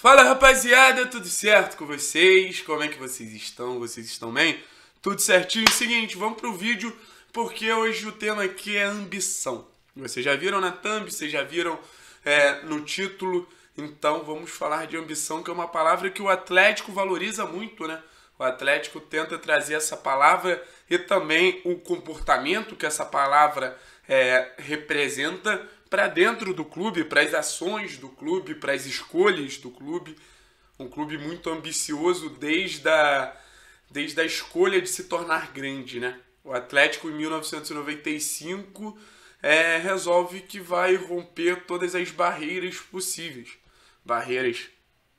Fala rapaziada, tudo certo com vocês? Como é que vocês estão? Vocês estão bem? Tudo certinho? É seguinte, vamos pro vídeo, porque hoje o tema aqui é ambição. Vocês já viram na thumb, vocês já viram é, no título, então vamos falar de ambição, que é uma palavra que o Atlético valoriza muito, né? O Atlético tenta trazer essa palavra e também o comportamento que essa palavra é, representa para dentro do clube, para as ações do clube, para as escolhas do clube. Um clube muito ambicioso desde a, desde a escolha de se tornar grande, né? O Atlético, em 1995, é, resolve que vai romper todas as barreiras possíveis. Barreiras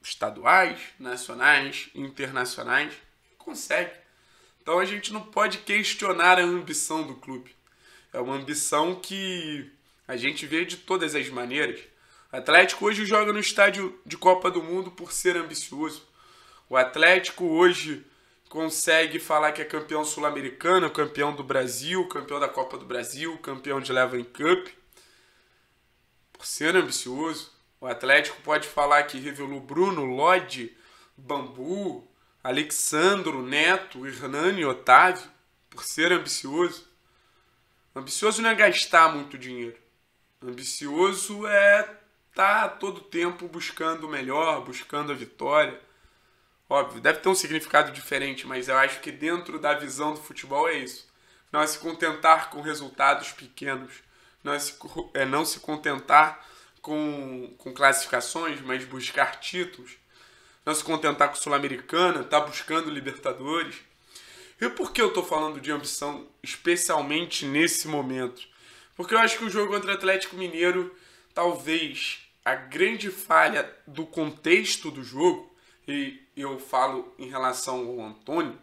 estaduais, nacionais, internacionais. Consegue. Então a gente não pode questionar a ambição do clube. É uma ambição que a gente vê de todas as maneiras. O Atlético hoje joga no estádio de Copa do Mundo por ser ambicioso. O Atlético hoje consegue falar que é campeão sul-americano, campeão do Brasil, campeão da Copa do Brasil, campeão de Levan Cup. Por ser ambicioso, o Atlético pode falar que revelou Bruno, Lodi, Bambu, Alexandro, Neto, Hernani, Otávio, por ser ambicioso. Ambicioso não é gastar muito dinheiro. Ambicioso é estar tá todo tempo buscando o melhor, buscando a vitória. Óbvio, deve ter um significado diferente, mas eu acho que dentro da visão do futebol é isso. Não é se contentar com resultados pequenos, não é, se, é não se contentar com, com classificações, mas buscar títulos, não é se contentar com Sul-Americana, tá buscando Libertadores. E por que eu estou falando de ambição especialmente nesse momento? Porque eu acho que o jogo contra o Atlético Mineiro, talvez a grande falha do contexto do jogo, e eu falo em relação ao Antônio,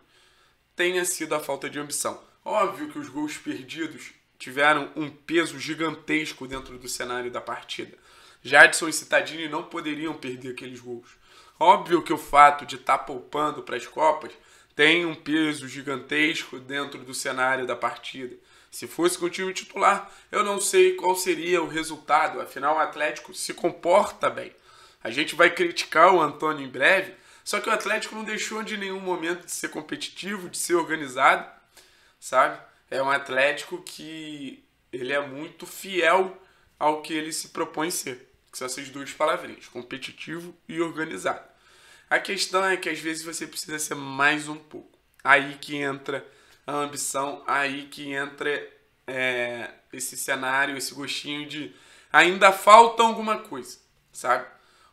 tenha sido a falta de ambição. Óbvio que os gols perdidos tiveram um peso gigantesco dentro do cenário da partida. Jadson e Citadini não poderiam perder aqueles gols. Óbvio que o fato de estar tá poupando para as Copas tem um peso gigantesco dentro do cenário da partida. Se fosse com o time titular, eu não sei qual seria o resultado. Afinal, o Atlético se comporta bem. A gente vai criticar o Antônio em breve, só que o Atlético não deixou de nenhum momento de ser competitivo, de ser organizado, sabe? É um Atlético que ele é muito fiel ao que ele se propõe ser, que são essas duas palavrinhas, competitivo e organizado. A questão é que às vezes você precisa ser mais um pouco. Aí que entra a ambição aí que entra é, esse cenário, esse gostinho de ainda falta alguma coisa, sabe?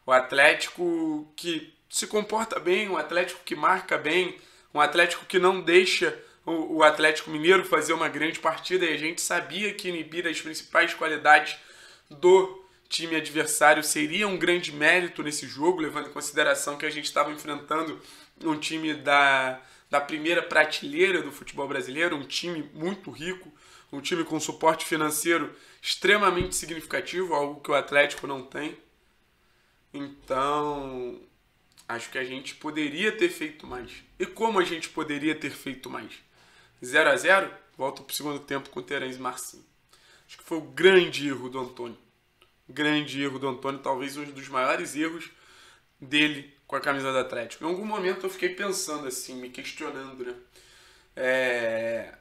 O Atlético que se comporta bem, um Atlético que marca bem, um Atlético que não deixa o, o Atlético Mineiro fazer uma grande partida e a gente sabia que inibir as principais qualidades do time adversário seria um grande mérito nesse jogo, levando em consideração que a gente estava enfrentando um time da, da primeira prateleira do futebol brasileiro, um time muito rico, um time com suporte financeiro extremamente significativo, algo que o Atlético não tem. Então, acho que a gente poderia ter feito mais. E como a gente poderia ter feito mais? 0 a 0 volta para o segundo tempo com o Terence Marcinho. Acho que foi o grande erro do Antônio. Grande erro do Antônio, talvez um dos maiores erros dele com a camisa do Atlético. Em algum momento eu fiquei pensando assim, me questionando, né? É...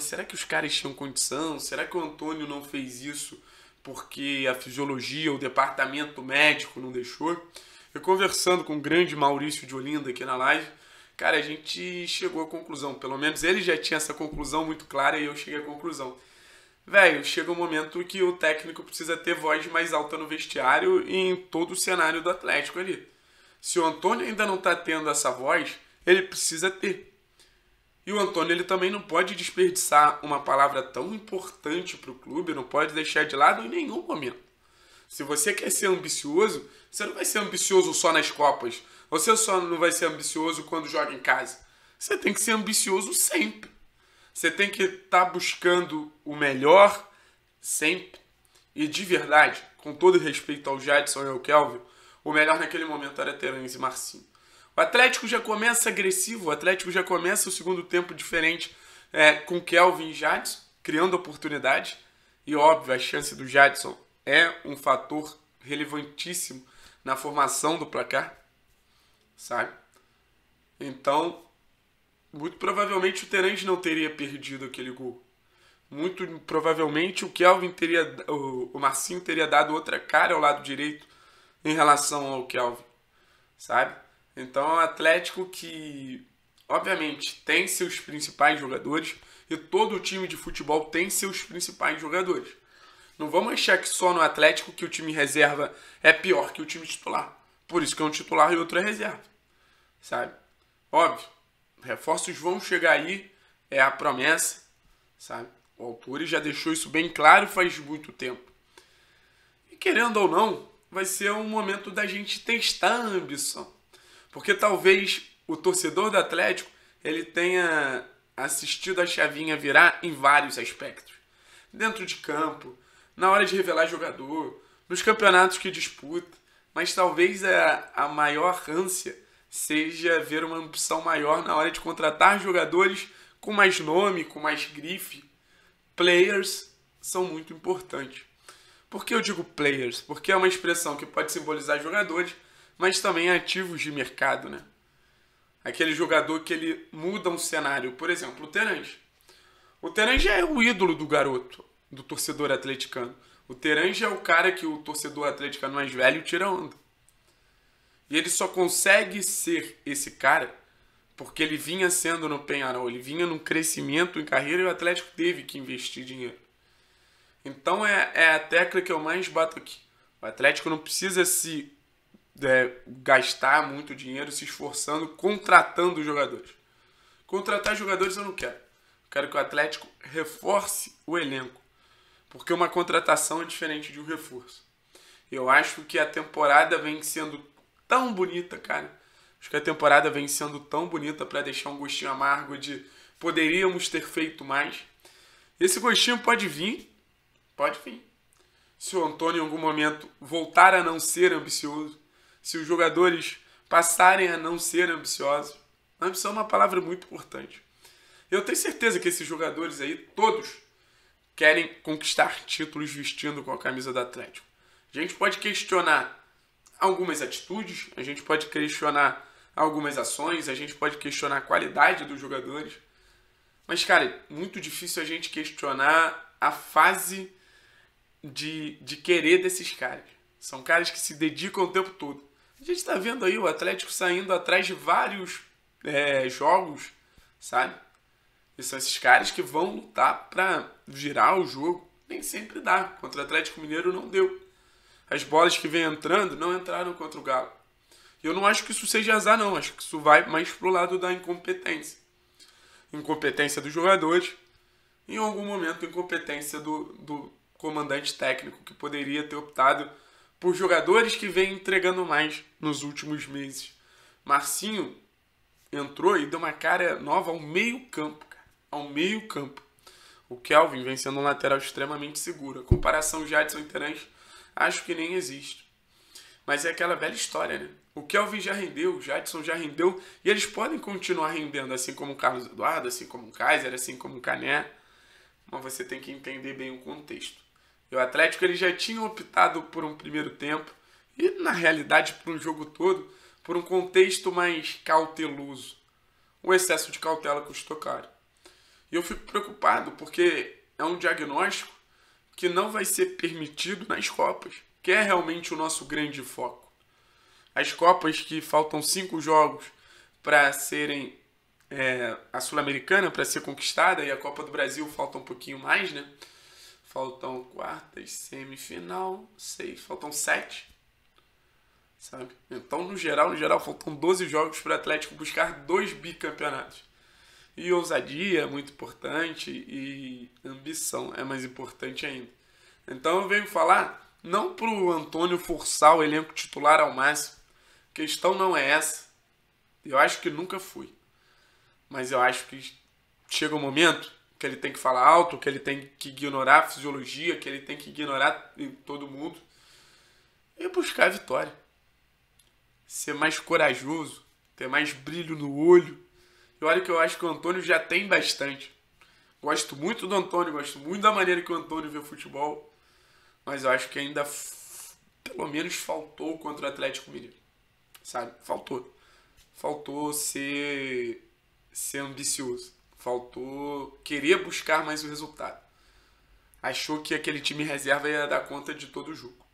será que os caras tinham condição? Será que o Antônio não fez isso porque a fisiologia, o departamento médico não deixou? Eu conversando com o grande Maurício de Olinda aqui na live, cara, a gente chegou à conclusão, pelo menos ele já tinha essa conclusão muito clara e eu cheguei à conclusão. Velho, chega um momento que o técnico precisa ter voz mais alta no vestiário e em todo o cenário do Atlético ali. Se o Antônio ainda não está tendo essa voz, ele precisa ter. E o Antônio ele também não pode desperdiçar uma palavra tão importante para o clube, não pode deixar de lado em nenhum momento. Se você quer ser ambicioso, você não vai ser ambicioso só nas Copas. Você só não vai ser ambicioso quando joga em casa. Você tem que ser ambicioso sempre. Você tem que estar tá buscando o melhor sempre. E de verdade, com todo respeito ao Jadson e ao Kelvin, o melhor naquele momento era Terãs e Marcinho. O Atlético já começa agressivo, o Atlético já começa o segundo tempo diferente é, com Kelvin e Jadson, criando oportunidade. E óbvio, a chance do Jadson é um fator relevantíssimo na formação do placar, sabe? Então, muito provavelmente o Terence não teria perdido aquele gol. Muito provavelmente o Kelvin teria, o Marcinho teria dado outra cara ao lado direito em relação ao Kelvin, sabe? Então é Atlético que, obviamente, tem seus principais jogadores e todo time de futebol tem seus principais jogadores. Não vamos achar que só no Atlético que o time reserva é pior que o time titular. Por isso que é um titular e outro é reserva, sabe? Óbvio, reforços vão chegar aí, é a promessa, sabe? O autor já deixou isso bem claro faz muito tempo. E querendo ou não, vai ser um momento da gente testar a ambição. Porque talvez o torcedor do Atlético ele tenha assistido a chavinha virar em vários aspectos. Dentro de campo, na hora de revelar jogador, nos campeonatos que disputa, mas talvez a, a maior ânsia seja ver uma ambição maior na hora de contratar jogadores com mais nome, com mais grife. Players são muito importantes. Por que eu digo players? Porque é uma expressão que pode simbolizar jogadores, mas também é ativos de mercado, né? Aquele jogador que ele muda um cenário, por exemplo, o Terange. O Terange é o ídolo do garoto, do torcedor atleticano. O Terange é o cara que o torcedor atleticano mais velho tira onda. E ele só consegue ser esse cara porque ele vinha sendo no Penharol, ele vinha num crescimento em carreira e o Atlético teve que investir dinheiro. Então é, é a tecla que eu mais bato aqui. O Atlético não precisa se é, gastar muito dinheiro se esforçando, contratando jogadores. Contratar jogadores eu não quero. Eu quero que o Atlético reforce o elenco. Porque uma contratação é diferente de um reforço. Eu acho que a temporada vem sendo tão bonita, cara. Acho que a temporada vem sendo tão bonita para deixar um gostinho amargo de poderíamos ter feito mais. Esse gostinho pode vir Pode vir. Se o Antônio em algum momento voltar a não ser ambicioso, se os jogadores passarem a não ser ambiciosos, ambição é uma palavra muito importante. Eu tenho certeza que esses jogadores aí, todos, querem conquistar títulos vestindo com a camisa do Atlético. A gente pode questionar algumas atitudes, a gente pode questionar algumas ações, a gente pode questionar a qualidade dos jogadores. Mas, cara, muito difícil a gente questionar a fase de, de querer desses caras. São caras que se dedicam o tempo todo. A gente está vendo aí o Atlético saindo atrás de vários é, jogos, sabe? E são esses caras que vão lutar para girar o jogo. Nem sempre dá. Contra o Atlético Mineiro não deu. As bolas que vem entrando não entraram contra o Galo. E eu não acho que isso seja azar, não. Acho que isso vai mais pro lado da incompetência. Incompetência dos jogadores. Em algum momento, incompetência do, do, comandante técnico, que poderia ter optado por jogadores que vem entregando mais nos últimos meses. Marcinho entrou e deu uma cara nova ao meio-campo, ao meio-campo. O Kelvin vem sendo um lateral extremamente seguro. A comparação Jadson e Terence acho que nem existe. Mas é aquela velha história, né? O Kelvin já rendeu, o Jadson já rendeu, e eles podem continuar rendendo, assim como o Carlos Eduardo, assim como o Kaiser, assim como o Cané. Mas você tem que entender bem o contexto. E o Atlético ele já tinha optado por um primeiro tempo e na realidade por um jogo todo por um contexto mais cauteloso. O excesso de cautela custou caro. E eu fico preocupado porque é um diagnóstico que não vai ser permitido nas Copas, que é realmente o nosso grande foco. As Copas que faltam cinco jogos para serem é, a Sul-Americana para ser conquistada e a Copa do Brasil falta um pouquinho mais, né? Faltam quartas, semifinal, seis, faltam sete. Sabe? Então, no geral, no geral, faltam 12 jogos para o Atlético buscar dois bicampeonatos. E ousadia é muito importante e ambição é mais importante ainda. Então eu venho falar não para o Antônio forçar o elenco titular ao máximo. A questão não é essa. Eu acho que nunca fui. Mas eu acho que chega o um momento que ele tem que falar alto, que ele tem que ignorar a fisiologia, que ele tem que ignorar todo mundo e buscar a vitória. Ser mais corajoso, ter mais brilho no olho. E olha que eu acho que o Antônio já tem bastante. Gosto muito do Antônio, gosto muito da maneira que o Antônio vê o futebol, mas eu acho que ainda pelo menos faltou contra o Atlético Mineiro. Sabe? Faltou. Faltou ser ser ambicioso. Faltou querer buscar mais o resultado. Achou que aquele time reserva ia dar conta de todo o jogo,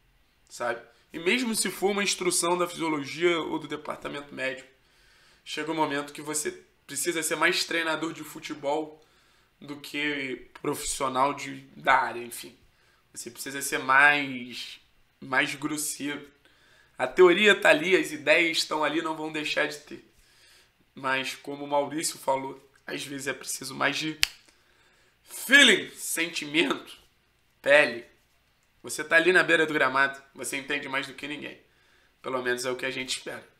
sabe? E mesmo se for uma instrução da fisiologia ou do departamento médico, chega um momento que você precisa ser mais treinador de futebol do que profissional de, da área, enfim. Você precisa ser mais, mais grosseiro. A teoria está ali, as ideias estão ali, não vão deixar de ter. Mas como o Maurício falou, às vezes é preciso mais de feeling, sentimento, pele. Você tá ali na beira do gramado, você entende mais do que ninguém. Pelo menos é o que a gente espera.